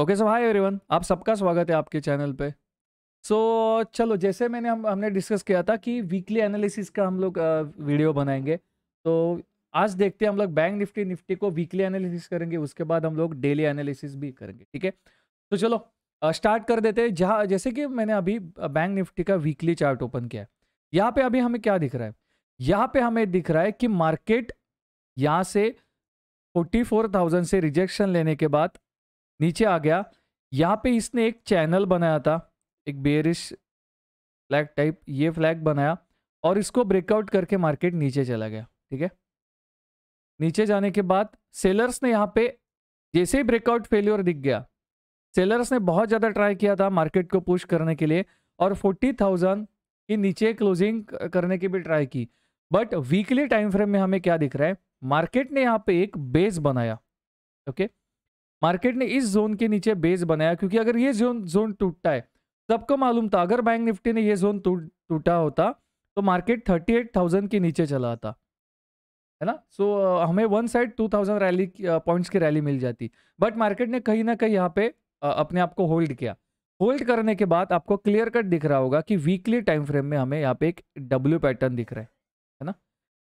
Okay so hi everyone आप सबका स्वागत है आपके चैनल पे सो so, चलो जैसे मैंने हम हमने डिस्कस किया था कि वीकली एनालिसिस का हम लोग वीडियो बनाएंगे तो आज देखते हैं हम लोग बैंक निफ्टी निफ्टी को वीकली एनालिसिस करेंगे उसके बाद हम लोग डेली एनालिसिस भी करेंगे ठीक है तो चलो स्टार्ट कर देते हैं जहाँ जैसे कि मैंने अभी बैंक निफ्टी का वीकली चार्ट ओपन किया है यहाँ पे अभी हमें क्या दिख रहा है यहाँ पे हमें दिख रहा है कि मार्केट यहाँ से 44,000 से रिजेक्शन लेने के बाद नीचे आ गया यहाँ पे इसने एक चैनल बनाया था एक बेरिश फ्लैग टाइप ये फ्लैग बनाया और इसको ब्रेकआउट करके मार्केट नीचे चला गया ठीक है नीचे जाने के बाद सेलर्स ने यहाँ पे जैसे ही ब्रेकआउट फेल्योर दिख गया सेलर्स ने बहुत ज़्यादा ट्राई किया था मार्केट को पुश करने के लिए और फोर्टी थाउजेंड की नीचे क्लोजिंग करने की भी ट्राई की बट वीकली टाइम फ्रेम में हमें क्या दिख रहा है मार्केट ने यहाँ पे एक बेस बनाया ओके okay? मार्केट ने इस जोन के नीचे बेस बनाया क्योंकि अगर ये जोन जोन टूटता है सबको मालूम था अगर बैंक निफ्टी ने ये जोन टूटा होता तो मार्केट 38,000 के नीचे चला आता है ना सो so, हमें वन साइड 2,000 रैली पॉइंट्स की रैली मिल जाती बट मार्केट ने कहीं ना कहीं यहाँ पे अपने आप को होल्ड किया होल्ड करने के बाद आपको क्लियर कट दिख रहा होगा कि वीकली टाइम फ्रेम में हमें यहाँ पे एक डब्ल्यू पैटर्न दिख रहा है है ना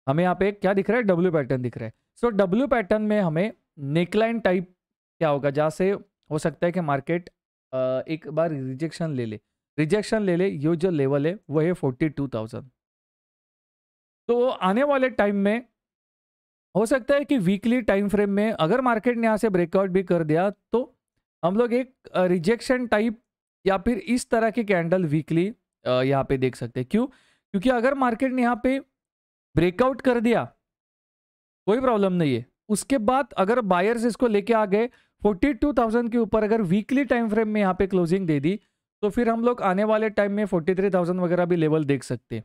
हमें यहाँ पे क्या दिख रहा है डब्ल्यू पैटर्न दिख रहा है सो डब्ल्यू पैटर्न में हमें नेकलाइन टाइप क्या होगा जहाँ से हो सकता है कि मार्केट एक बार रिजेक्शन ले ले रिजेक्शन ले ले ये जो लेवल है वह है फोर्टी टू थाउजेंड तो आने वाले टाइम में हो सकता है कि वीकली टाइम फ्रेम में अगर मार्केट ने यहाँ से ब्रेकआउट भी कर दिया तो हम लोग एक रिजेक्शन टाइप या फिर इस तरह के कैंडल वीकली यहाँ पे देख सकते हैं क्यों क्योंकि अगर मार्केट ने यहाँ पे ब्रेकआउट कर दिया कोई प्रॉब्लम नहीं है उसके बाद अगर बायर्स इसको लेके आ गए फोर्टी टू थाउजेंड के ऊपर अगर वीकली टाइम फ्रेम में यहाँ पे क्लोजिंग दे दी तो फिर हम लोग आने वाले टाइम में थाउजेंड वगैरह भी लेवल देख सकते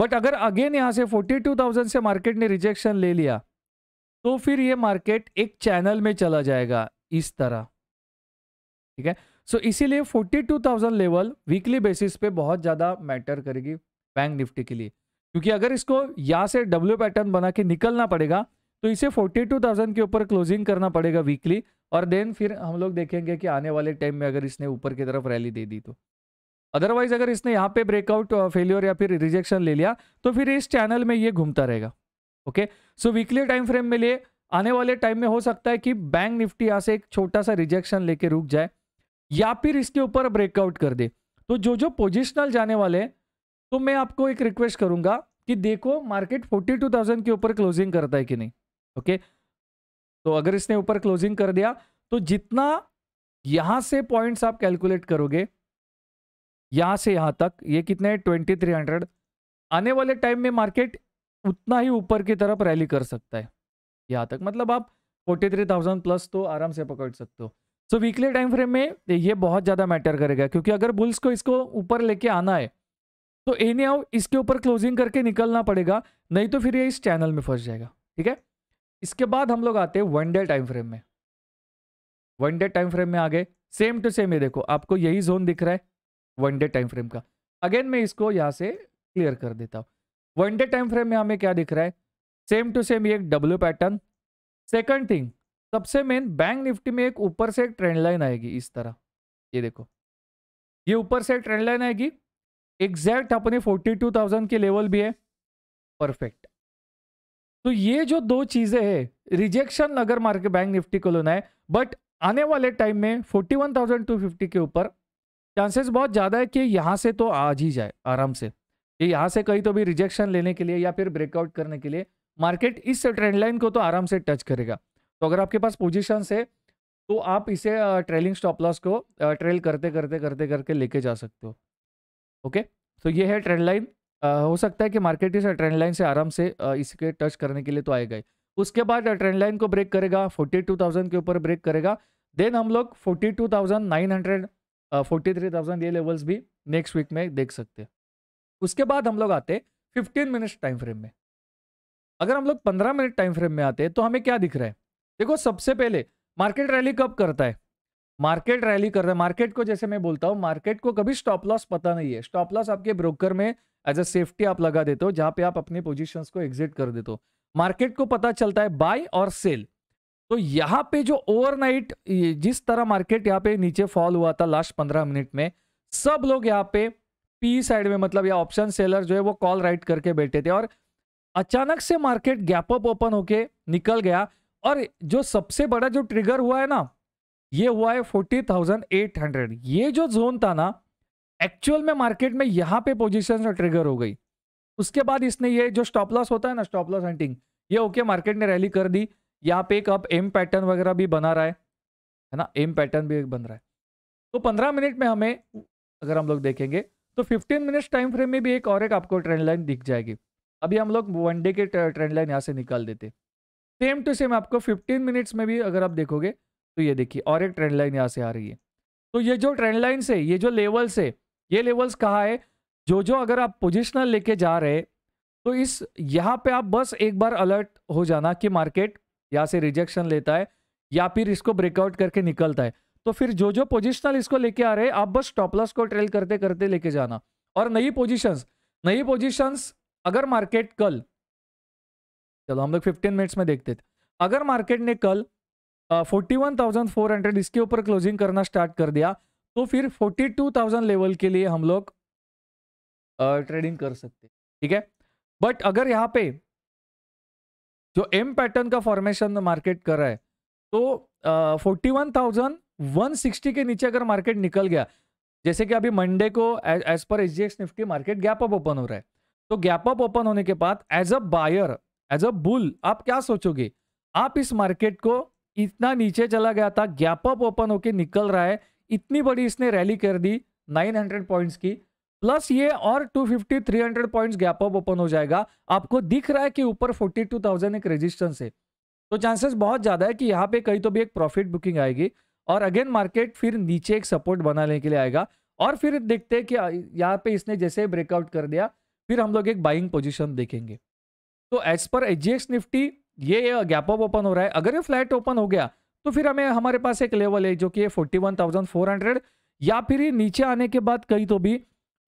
बट अगर अगेन यहाँ से थाउजेंड से मार्केट ने रिजेक्शन ले लिया तो फिर ये मार्केट एक चैनल में चला जाएगा इस तरह ठीक है सो so, इसीलिए थाउजेंड लेवल वीकली बेसिस पे बहुत ज़्यादा मैटर करेगी बैंक निफ्टी के लिए क्योंकि अगर इसको यहाँ से डब्ल्यू पैटर्न बना के निकलना पड़ेगा तो इसे फोर्टी टू थाउजेंड के ऊपर क्लोजिंग करना पड़ेगा वीकली और देन फिर हम लोग देखेंगे कि आने वाले टाइम में अगर इसने ऊपर की तरफ रैली दे दी तो अदरवाइज अगर इसने यहाँ पे ब्रेकआउट फेलियर या फिर रिजेक्शन ले लिया तो फिर इस चैनल में ये घूमता रहेगा okay so weekly time frame में लिए आने वाले टाइम में हो सकता है कि बैंक निफ्टी यहाँ से एक छोटा सा रिजेक्शन लेके रुक जाए या फिर इसके ऊपर ब्रेकआउट कर दे तो जो जो पोजिशनल जाने वाले तो मैं आपको एक रिक्वेस्ट करूंगा कि देखो मार्केट 42,000 के ऊपर क्लोजिंग करता है कि नहीं ओके okay? तो अगर इसने ऊपर क्लोजिंग कर दिया तो जितना यहां से पॉइंट्स आप कैलकुलेट करोगे यहां से यहां तक ये कितने ट्वेंटी थ्री हंड्रेड आने वाले टाइम में मार्केट उतना ही ऊपर की तरफ रैली कर सकता है यहां तक मतलब आप फोर्टी थ्री थाउजेंड प्लस तो आराम से पकड़ सकते हो सो वीकली टाइम फ्रेम में ये बहुत ज़्यादा मैटर करेगा क्योंकि अगर बुल्स को इसको ऊपर लेके आना है तो एनी आओ इसके ऊपर क्लोजिंग करके निकलना पड़ेगा नहीं तो फिर ये इस चैनल में फंस जाएगा ठीक है इसके बाद हम लोग आते हैं वन डे टाइम फ्रेम में वन डे टाइम फ्रेम में आ गए सेम टू सेम ये देखो आपको यही जोन दिख रहा है वन डे टाइम फ्रेम का अगेन मैं इसको यहाँ से क्लियर कर देता हूँ वन डे टाइम फ्रेम में हमें क्या दिख रहा है सेम टू सेम ये एक डब्ल्यू पैटर्न सेकंड थिंग सबसे मेन बैंक निफ्टी में एक ऊपर से एक ट्रेंड लाइन आएगी इस तरह ये देखो ये ऊपर से ट्रेंड लाइन आएगी एग्जैक्ट अपने थाउजेंड की लेवल भी है परफेक्ट तो ये जो दो चीजें हैं रिजेक्शन अगर मार्केट बैंक निफ्टी को लेना है बट आने वाले टाइम में 41,250 के ऊपर चांसेस बहुत ज़्यादा है कि यहाँ से तो आज ही जाए आराम से ये यहाँ से कहीं तो भी रिजेक्शन लेने के लिए या फिर ब्रेकआउट करने के लिए मार्केट इस ट्रेंड लाइन को तो आराम से टच करेगा तो अगर आपके पास पोजिशन है तो आप इसे ट्रेलिंग स्टॉप लॉस को ट्रेल करते करते करते करके लेके जा सकते हो ओके तो ये है ट्रेंड लाइन हो सकता है कि मार्केट इस ट्रेंड लाइन से आराम से इसके टच करने के लिए तो आएगा उसके बाद ट्रेंड लाइन को ब्रेक करेगा 42,000 के ऊपर ब्रेक करेगा देन हम लोग 42,900 43,000 ये लेवल्स भी नेक्स्ट वीक में देख सकते हैं उसके बाद हम लोग आते फिफ्टीन मिनट्स टाइम फ्रेम में अगर हम लोग पंद्रह मिनट टाइम फ्रेम में आते तो हमें क्या दिख रहा है देखो सबसे पहले मार्केट रैली कब करता है मार्केट रैली कर रहा है मार्केट को जैसे मैं बोलता हूँ मार्केट को कभी स्टॉप लॉस पता नहीं है स्टॉप लॉस आपके ब्रोकर में एज अ सेफ्टी आप लगा देते हो जहां पे आप अपने पोजिशन को एग्जिट कर देते हो मार्केट को पता चलता है बाय और सेल तो यहाँ पे जो ओवरनाइट जिस तरह मार्केट यहाँ पे नीचे फॉल हुआ था लास्ट पंद्रह मिनट में सब लोग यहाँ पे पी साइड में मतलब या ऑप्शन सेलर जो है वो कॉल राइट करके बैठे थे और अचानक से मार्केट गैप अप ओपन होके निकल गया और जो सबसे बड़ा जो ट्रिगर हुआ है ना ये हुआ है फोर्टी थाउजेंड एट हंड्रेड ये जो जोन था ना एक्चुअल में मार्केट में यहाँ पे पोजिशन ट्रिगर हो गई उसके बाद इसने ये जो स्टॉप लॉस होता है ना स्टॉप लॉस हंटिंग ये ओके मार्केट ने रैली कर दी यहाँ पे एक अब एम पैटर्न वगैरह भी बना रहा है है ना एम पैटर्न भी एक बन रहा है तो 15 मिनट में हमें अगर हम लोग देखेंगे तो 15 मिनट्स टाइम फ्रेम में भी एक और एक आपको ट्रेंड लाइन दिख जाएगी अभी हम लोग वन डे के ट्रेंड लाइन यहाँ से निकाल देते सेम टू सेम आपको 15 मिनट्स में भी अगर आप देखोगे तो ये देखिए और एक ट्रेंड लाइन यहाँ से आ रही है तो ये जो ट्रेंड लाइन से ये जो लेवल्स है ये लेवल्स कहाँ है जो जो अगर आप पोजिशनल लेके जा रहे तो इस यहाँ पे आप बस एक बार अलर्ट हो जाना कि मार्केट यहाँ से रिजेक्शन लेता है या फिर इसको ब्रेकआउट करके निकलता है तो फिर जो जो पोजिशनल इसको लेके आ रहे आप बस स्टॉप लॉस को ट्रेल करते करते लेके जाना और नई पोजिशंस नई पोजिशंस अगर मार्केट कल चलो हम लोग फिफ्टीन मिनट्स में देखते थे अगर मार्केट ने कल forty one thousand four hundred इसके ऊपर क्लोजिंग करना स्टार्ट कर दिया तो फिर 42,000 लेवल के लिए हम लोग ट्रेडिंग कर सकते ठीक है बट अगर यहाँ पे जो एम पैटर्न का फॉर्मेशन मार्केट कर रहा है तो forty one thousand one sixty के नीचे अगर मार्केट निकल गया जैसे कि अभी मंडे को as per H D Nifty market gap up open हो रहा है तो गैप अप ओपन होने के बाद as a buyer as a bull आप क्या सोचोगे आप इस मार्केट को इतना नीचे चला गया था गैप अप ओपन होके निकल रहा है इतनी बड़ी इसने रैली कर दी 900 पॉइंट्स की प्लस ये और 250 300 पॉइंट्स गैप अप ओपन हो जाएगा आपको दिख रहा है कि ऊपर 42,000 एक रेजिस्टेंस है तो चांसेस बहुत ज़्यादा है कि यहाँ पे कहीं तो भी एक प्रॉफिट बुकिंग आएगी और अगेन मार्केट फिर नीचे एक सपोर्ट बनाने के लिए आएगा और फिर देखते हैं कि यहाँ पे इसने जैसे ब्रेकआउट कर दिया फिर हम लोग एक बाइंग पोजिशन देखेंगे तो एज पर एच निफ्टी ये गैप अप ओपन हो रहा है अगर ये फ्लैट ओपन हो गया तो फिर हमें हमारे पास एक लेवल है जो कि है हंड्रेड या फिर ये नीचे आने के बाद कहीं तो भी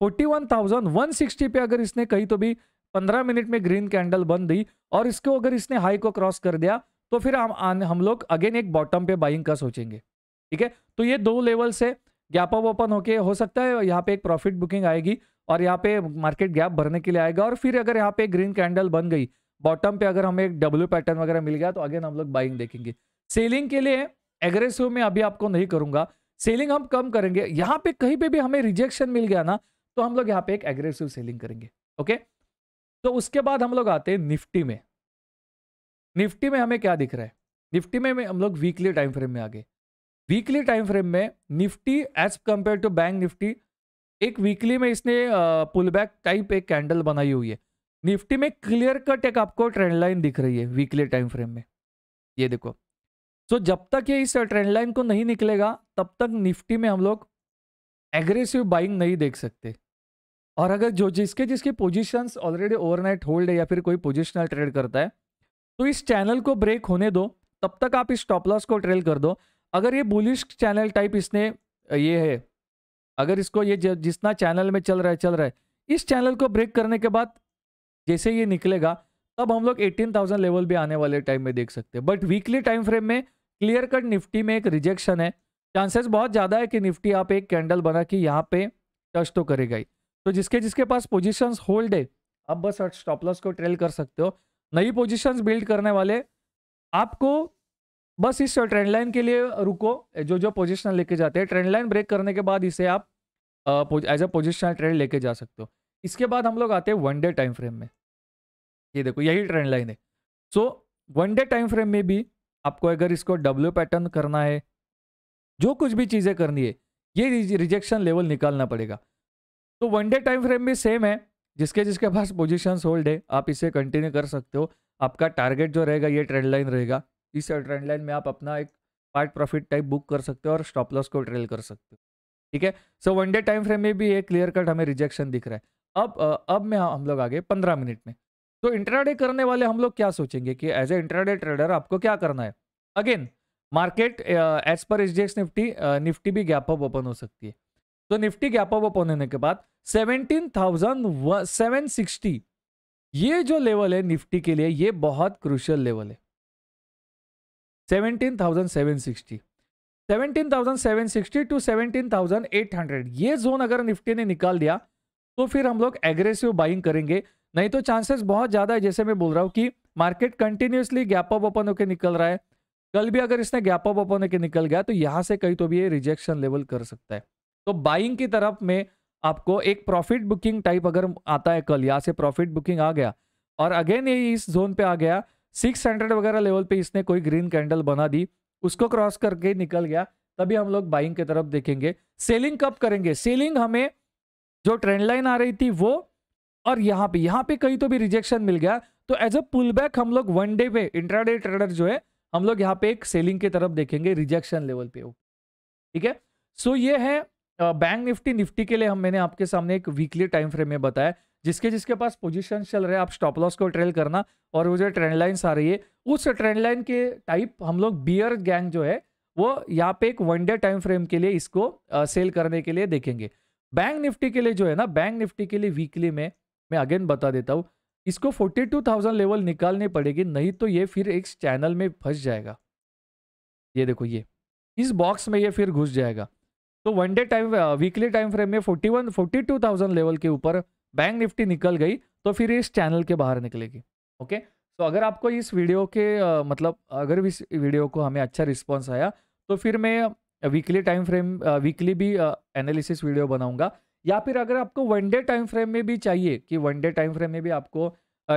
41,160 पे अगर इसने कहीं तो भी 15 मिनट में ग्रीन कैंडल बन दी और इसको अगर इसने हाई को क्रॉस कर दिया तो फिर हम हम लोग अगेन एक बॉटम पे बाइंग का सोचेंगे ठीक है तो ये दो लेवल से गैप अप ओपन होके हो सकता है यहाँ पे एक प्रॉफिट बुकिंग आएगी और यहाँ पे मार्केट गैप भरने के लिए आएगा और फिर अगर यहाँ पे ग्रीन कैंडल बन गई बॉटम पे अगर हमें एक डब्ल्यू पैटर्न वगैरह मिल गया तो अगेन हम लोग बाइंग देखेंगे सेलिंग के लिए एग्रेसिव में अभी आपको नहीं करूंगा सेलिंग हम कम करेंगे यहाँ पे कहीं पे भी हमें रिजेक्शन मिल गया ना तो हम लोग यहाँ पे एक एग्रेसिव सेलिंग करेंगे ओके तो उसके बाद हम लोग आते हैं निफ्टी में निफ्टी में हमें क्या दिख रहा है निफ्टी में हम लोग वीकली टाइम फ्रेम में आ गए वीकली टाइम फ्रेम में Nifty as compare to bank Nifty एक वीकली में इसने पुल बैक टाइप एक कैंडल बनाई हुई है निफ्टी में क्लियर कट एक आपको ट्रेंड लाइन दिख रही है वीकली टाइम फ्रेम में ये देखो सो so, जब तक ये इस ट्रेंड लाइन को नहीं निकलेगा तब तक निफ्टी में हम लोग एग्रेसिव बाइंग नहीं देख सकते और अगर जो जिसके जिसके पोजीशंस ऑलरेडी ओवरनाइट होल्ड है या फिर कोई पोजिशनल ट्रेड करता है तो इस चैनल को ब्रेक होने दो तब तक आप इस स्टॉप लॉस को ट्रेल कर दो अगर ये बुलिश चैनल टाइप इसने ये है अगर इसको ये जितना चैनल में चल रहा है चल रहा है इस चैनल को ब्रेक करने के बाद जैसे ये निकलेगा तब हम लोग 18,000 लेवल भी आने वाले टाइम में देख सकते हैं बट वीकली टाइम फ्रेम में क्लियर कट निफ्टी में एक रिजेक्शन है चांसेस बहुत ज़्यादा है कि निफ्टी आप एक कैंडल बना के यहाँ पे टच तो करेगा ही तो जिसके जिसके पास पोजिशन होल्ड है आप बस स्टॉप लॉस को ट्रेल कर सकते हो नई पोजिशन बिल्ड करने वाले आपको बस इस ट्रेंड लाइन के लिए रुको जो जो पोजिशन लेके जाते हैं ट्रेंड लाइन ब्रेक करने के बाद इसे आप एज अ पोजिशनल ट्रेंड लेके जा सकते हो इसके बाद हम लोग आते हैं वन डे टाइम फ्रेम में ये देखो यही ट्रेंड लाइन है so one day time frame में भी आपको अगर इसको डब्ल्यू पैटर्न करना है जो कुछ भी चीज़ें करनी है ये रिजेक्शन लेवल निकालना पड़ेगा तो वन डे टाइम फ्रेम भी सेम है जिसके जिसके पास पोजीशंस होल्ड है आप इसे कंटिन्यू कर सकते हो आपका टारगेट जो रहेगा ये ट्रेंड लाइन रहेगा इस ट्रेंड लाइन में आप अपना एक पार्ट प्रॉफिट टाइप बुक कर सकते हो और स्टॉप लॉस को ट्रेल कर सकते हो ठीक है so one day time frame में भी ये क्लियर कट हमें रिजेक्शन दिख रहा है अब अब में हम लोग आगे पंद्रह मिनट में तो इंट्राडे करने वाले हम लोग क्या सोचेंगे कि एज ए इंट्राडे ट्रेडर आपको क्या करना है again market as per H D Nifty Nifty भी गैप अप ओपन हो सकती है तो निफ्टी गैप अप ओपन होने के बाद सेवनटीन थाउजेंड सेवन सिक्सटी ये जो लेवल है निफ्टी के लिए ये बहुत क्रुशियल लेवल है seventeen thousand seven sixty seventeen thousand seven sixty to seventeen thousand eight hundred ये जोन अगर निफ्टी ने निकाल दिया तो फिर हम लोग एग्रेसिव बाइंग करेंगे नहीं तो चांसेस बहुत ज़्यादा है जैसे मैं बोल रहा हूँ कि market continuously gap up open होकर निकल रहा है कल भी अगर इसने गैप अप ओपन होकर निकल गया तो यहाँ से कहीं तो भी ये रिजेक्शन लेवल कर सकता है तो बाइंग की तरफ में आपको एक प्रॉफिट बुकिंग टाइप अगर आता है कल यहाँ से प्रॉफिट बुकिंग आ गया और अगेन ये इस जोन पे आ गया 600 वगैरह लेवल पे इसने कोई ग्रीन कैंडल बना दी उसको क्रॉस करके निकल गया तभी हम लोग बाइंग की तरफ देखेंगे सेलिंग कब करेंगे सेलिंग हमें जो ट्रेंड लाइन आ रही थी वो और यहाँ पे यहाँ पे कहीं तो भी रिजेक्शन मिल गया तो एज अ पुल बैक हम लोग वन डे पे इंट्राडे ट्रेडर जो है हम लोग यहाँ पे एक सेलिंग की तरफ देखेंगे रिजेक्शन लेवल पे ठीक है सो ये है बैंक निफ्टी निफ्टी के लिए हम मैंने आपके सामने एक वीकली टाइम फ्रेम में बताया जिसके जिसके पास पोजीशन चल रहे हैं आप स्टॉप लॉस को ट्रेल करना और वो जो ट्रेंड लाइन्स आ रही है उस ट्रेंड लाइन के टाइप हम लोग बियर गैंग जो है वो यहाँ पे एक वन डे टाइम फ्रेम के लिए इसको सेल करने के लिए देखेंगे बैंक निफ्टी के लिए जो है ना बैंक निफ्टी के लिए वीकली में मैं अगेन बता देता हूँ इसको 42,000 लेवल निकालने पड़ेगी नहीं तो ये फिर एक चैनल में फंस जाएगा ये देखो ये इस बॉक्स में ये फिर घुस जाएगा तो one day time weekly time frame में 41 42,000 लेवल के ऊपर बैंक निफ्टी निकल गई तो फिर इस चैनल के बाहर निकलेगी ओके तो अगर आपको इस वीडियो के मतलब अगर इस वीडियो को हमें अच्छा रिस्पॉन्स आया तो फिर मैं वीकली टाइम फ्रेम वीकली भी एनालिसिस वीडियो बनाऊंगा या फिर अगर आपको वन डे टाइम फ्रेम में भी चाहिए कि वन डे टाइम फ्रेम में भी आपको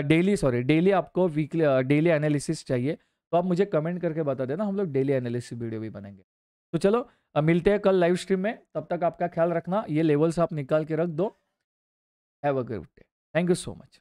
डेली सॉरी डेली आपको वीकली डेली एनालिसिस चाहिए तो आप मुझे कमेंट करके बता देना हम लोग डेली एनालिसिस वीडियो भी बनाएंगे तो चलो मिलते हैं कल लाइव स्ट्रीम में तब तक आपका ख्याल रखना ये लेवल्स आप निकाल के रख दो have a good day thank you so much